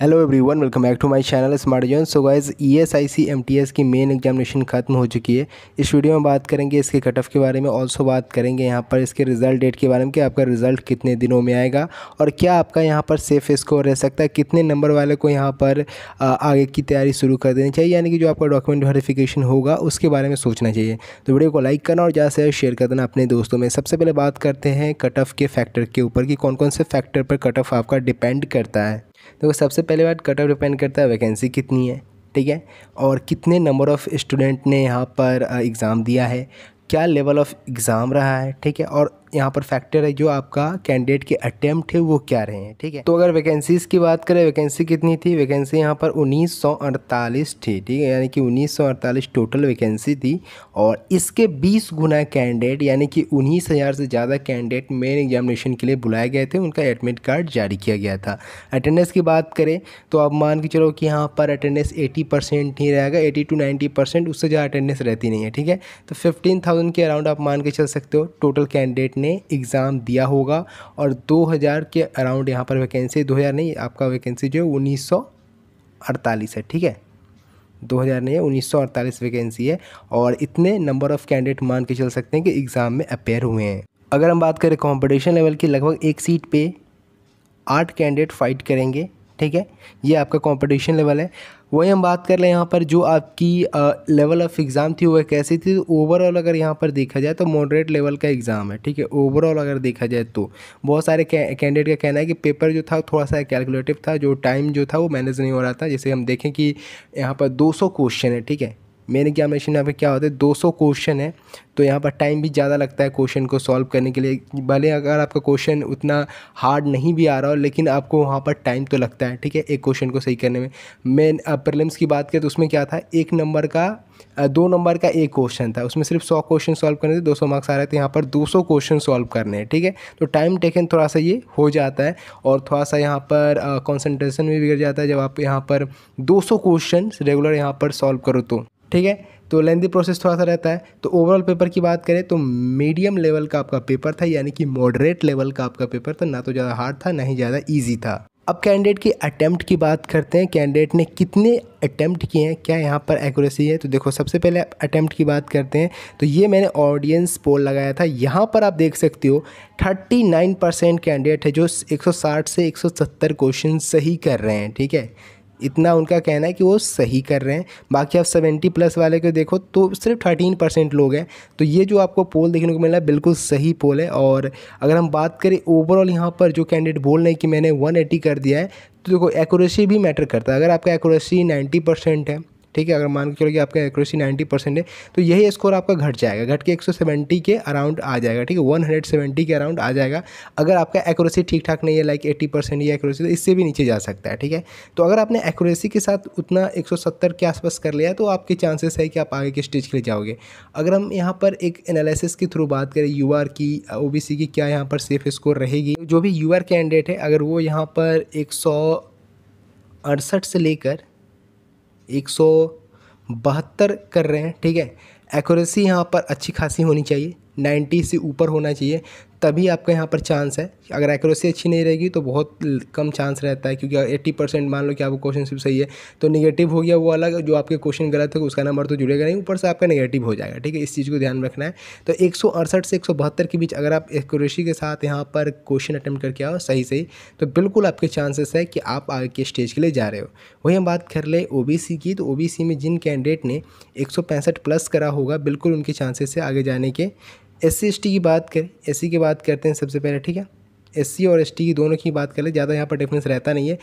hello everyone welcome back to my channel smart zone so guys ESIC MTS की main examination खत्म हो चुकी है इस वीडियो में बात करेंगे इसके कट ऑफ के बारे में ऑल्सो बात करेंगे यहाँ पर इसके रिजल्ट डेट के बारे में कि आपका रिजल्ट कितने दिनों में आएगा और क्या आपका यहाँ पर सेफ स्कोर रह सकता है कितने नंबर वाले को यहाँ पर आगे की तैयारी शुरू कर देनी चाहिए यानी कि जो आपका डॉक्यूमेंट वेरीफिकेशन होगा उसके बारे में सोचना चाहिए तो वीडियो को लाइक करना और ज़्यादा से शेयर कर देना अपने दोस्तों में सबसे पहले बात करते हैं कट ऑफ के फैक्टर के ऊपर कि कौन कौन से फैक्टर पर कट ऑफ आपका डिपेंड करता है देखो सबसे पहले बात कट ऑफ डिपेंड करता है वैकेंसी कितनी है ठीक है और कितने नंबर ऑफ़ स्टूडेंट ने यहाँ पर एग्ज़ाम दिया है क्या लेवल ऑफ़ एग्ज़ाम रहा है ठीक है और यहाँ पर फैक्टर है जो आपका कैंडिडेट के अटेम्प्ट है वो क्या रहे हैं ठीक है तो अगर वैकेंसीज की बात करें वैकेंसी कितनी थी वैकेंसी यहाँ पर उन्नीस थी ठीक है यानी कि उन्नीस टोटल वैकेंसी थी और इसके बीस गुना कैंडिडेट यानी कि उन्नीस से ज़्यादा कैंडिडेट मेन एग्जामिनेशन के लिए बुलाए गए थे उनका एडमिट कार्ड जारी किया गया था अटेंडेंस की बात करें तो आप मान के चलो कि यहाँ पर अटेंडेंस एटी परसेंट ही रहेगा एटी टू नाइन्टी परसेंट उससे ज़्यादा अटेंडेंस रहती नहीं है ठीक है तो फिफ्टीन थाउजेंड के अराउंड आप मान के चल सकते हो टोटल कैंडिडेट ने ने एग्ज़ाम दिया होगा और 2000 के अराउंड यहाँ पर वैकेंसी 2000 नहीं आपका वैकेंसी जो है उन्नीस है ठीक है 2000 नहीं है उन्नीस वैकेंसी है और इतने नंबर ऑफ़ कैंडिडेट मान के चल सकते हैं कि एग्ज़ाम में अपेयर हुए हैं अगर हम बात करें कॉम्पिटिशन लेवल की लगभग एक सीट पर आठ कैंडिडेट फाइट करेंगे ठीक है ये आपका कंपटीशन लेवल है वही हम बात कर रहे हैं यहाँ पर जो आपकी लेवल ऑफ एग्ज़ाम थी वह कैसी थी तो ओवरऑल अगर यहाँ पर देखा जाए तो मॉडरेट लेवल का एग्ज़ाम है ठीक है ओवरऑल अगर देखा जाए तो बहुत सारे कैंडिडेट का कहना है कि पेपर जो था थोड़ा सा कैलकुलेटिव था जो टाइम जो था वो मैनेज नहीं हो रहा था जैसे हम देखें कि यहाँ पर दो क्वेश्चन है ठीक है मेन एग्जामिनेशन यहाँ पे क्या होता है 200 क्वेश्चन है तो यहाँ पर टाइम भी ज़्यादा लगता है क्वेश्चन को सॉल्व करने के लिए भले अगर आपका क्वेश्चन उतना हार्ड नहीं भी आ रहा हो लेकिन आपको वहाँ पर टाइम तो लगता है ठीक है एक क्वेश्चन को सही करने में मेन प्रलिम्स की बात करें तो उसमें क्या था एक नंबर का दो नंबर का एक क्वेश्चन था उसमें सिर्फ सौ क्वेश्चन सॉल्व करने थे दो सौ मार्क्स आ रहे थे यहाँ पर दो सौ क्वेश्चन सॉल्व करने हैं ठीक है तो टाइम टेकन थोड़ा सा ये हो जाता है और थोड़ा सा यहाँ पर कॉन्सनट्रेशन भी बिगड़ जाता है जब आप यहाँ पर दो सौ क्वेश्चन रेगुलर यहाँ पर सॉल्व करो तो ठीक है तो लेंदी प्रोसेस थोड़ा सा रहता है तो ओवरऑल पेपर की बात करें तो मीडियम लेवल का आपका पेपर था यानी कि मॉडरेट लेवल का आपका पेपर था ना तो ज़्यादा हार्ड था ना ही ज़्यादा ईजी था अब कैंडिडेट की अटैम्प्ट की बात करते हैं कैंडिडेट ने कितने अटैम्प्ट किए हैं क्या यहाँ पर एक्यूरेसी है तो देखो सबसे पहले अटैम्प्ट की बात करते हैं तो ये मैंने ऑडियंस पोल लगाया था यहाँ पर आप देख सकते हो 39 परसेंट कैंडिडेट है जो 160 से 170 क्वेश्चन सही कर रहे हैं ठीक है इतना उनका कहना है कि वो सही कर रहे हैं बाकी आप सेवेंटी प्लस वाले को देखो तो सिर्फ थर्टीन परसेंट लोग हैं तो ये जो आपको पोल देखने को मिला है बिल्कुल सही पोल है और अगर हम बात करें ओवरऑल यहाँ पर जो कैंडिडेट बोल रहे हैं कि मैंने वन एटी कर दिया है तो देखो एक्यूरेसी भी मैटर करता है अगर आपका एक्यूरेसी नाइन्टी परसेंट है ठीक है अगर मान के चलो कि आपका एक्यूरेसी नाइन्टी परसेंट है तो यही स्कोर आपका घट जाएगा घट के एक सौ सेवेंटी के अराउंड आ जाएगा ठीक है वन हंड्रेड सेवेंटी के अराउंड आ जाएगा अगर आपका एक्यूरेसी ठीक ठाक नहीं है लाइक एट्टी परसेंट या एक्यूरेसी तो इससे भी नीचे जा सकता है ठीक है तो अगर आपने एक्यूरेसी के साथ उतना एक सौ सत्तर के आसपास कर लिया तो आपके चांसेस है कि आप आगे के स्टेज के लिए जाओगे अगर हम यहाँ पर एक एनालिसिस के थ्रू बात करें यू की ओ की क्या यहाँ पर सेफ स्कोर रहेगी जो भी यू कैंडिडेट है अगर वो यहाँ पर एक सौ अड़सठ से लेकर एक सौ बहत्तर कर रहे हैं ठीक है एक्यूरेसी यहाँ पर अच्छी खासी होनी चाहिए नाइन्टी से ऊपर होना चाहिए तभी आपका यहाँ पर चांस है अगर एक्यूरेसी अच्छी नहीं रहेगी तो बहुत कम चांस रहता है क्योंकि एट्टी परसेंट मान लो कि आपको क्वेश्चन सिर्फ सही है तो निगेटिव हो गया वो अलग जो आपके क्वेश्चन गलत है उसका नंबर तो जुड़ेगा नहीं ऊपर से आपका नेगेटिव हो जाएगा ठीक है इस चीज़ को ध्यान रखना है तो एक से एक के बीच अगर आप एक्यूरेसी के साथ यहाँ पर क्वेश्चन अटैम्प्ट करके आओ सही सही तो बिल्कुल आपके चांसेस है कि आप आगे के स्टेज के लिए जा रहे हो वही हम बात कर ले ओ की तो ओ में जिन कैंडिडेट ने एक प्लस करा होगा बिल्कुल उनके चांसेस है आगे जाने के एस सी की बात करें एस की बात करते हैं सबसे पहले ठीक है एस और एस की दोनों की बात करें ज़्यादा यहाँ पर डिफरेंस रहता नहीं है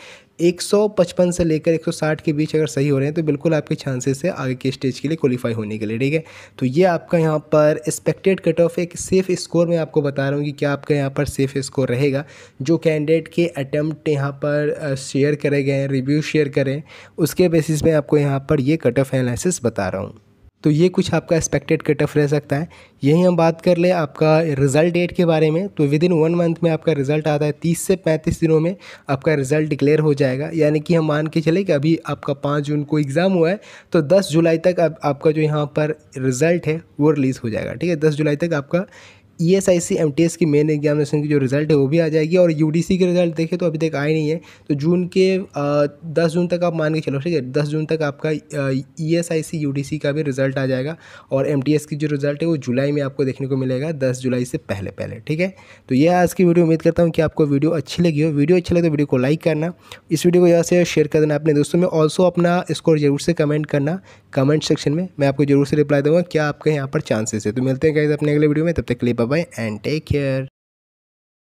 155 से लेकर 160 के बीच अगर सही हो रहे हैं तो बिल्कुल आपके चांसेस है आगे के स्टेज के लिए क्वालिफाई होने के लिए ठीक है तो ये आपका यहाँ पर एक्सपेक्टेड कट ऑफ एक सेफ स्कोर मैं आपको बता रहा हूँ कि क्या आपका यहाँ पर सेफ स्कोर रहेगा जो कैंडिडेट के अटैम्प्ट यहाँ पर शेयर करे गए रिव्यू शेयर करें उसके बेसिस में आपको यहाँ पर ये कट ऑफ एनालिसिस बता रहा हूँ तो ये कुछ आपका एक्सपेक्टेड कट ऑफ रह सकता है यही हम बात कर लें आपका रिजल्ट डेट के बारे में तो विद इन वन मंथ में आपका रिजल्ट आता है तीस से पैंतीस दिनों में आपका रिजल्ट डिक्लेयर हो जाएगा यानी कि हम मान के चले कि अभी आपका पाँच जून को एग्ज़ाम हुआ है तो दस जुलाई तक आप, आपका जो यहाँ पर रिजल्ट है वो रिलीज़ हो जाएगा ठीक है दस जुलाई तक आपका E S I C M T S की मेन एग्जामिनेशन की जो रिज़ल्ट है वो भी आ जाएगी और यू डी सी के रिज़ल्ट देखें तो अभी तक आए नहीं है तो जून के दस जून तक आप मान के चलो ठीक है दस जून तक आपका E S I C U D C का भी रिज़ल्ट आ जाएगा और एम टी एस की जो रिज़ल्ट है वो जुलाई में आपको देखने को मिलेगा दस जुलाई से पहले पहले ठीक है तो यह आज की वीडियो उम्मीद करता हूँ कि आपको वीडियो अच्छी लगी हो वीडियो अच्छी लगे तो वीडियो को लाइक करना इस वीडियो को यहाँ से शेयर कर देना अपने दोस्तों में ऑल्सो अपना स्कोर जरूर से कमेंट करना कमेंट सेक्शन में मैं आपको जरूर से रिप्लाई दूंगा क्या आपके यहाँ पर चांसेस है तो मिलते हैं कैसे अपने अगले वीडियो में तब तक के लिए बाय एंड टेक केयर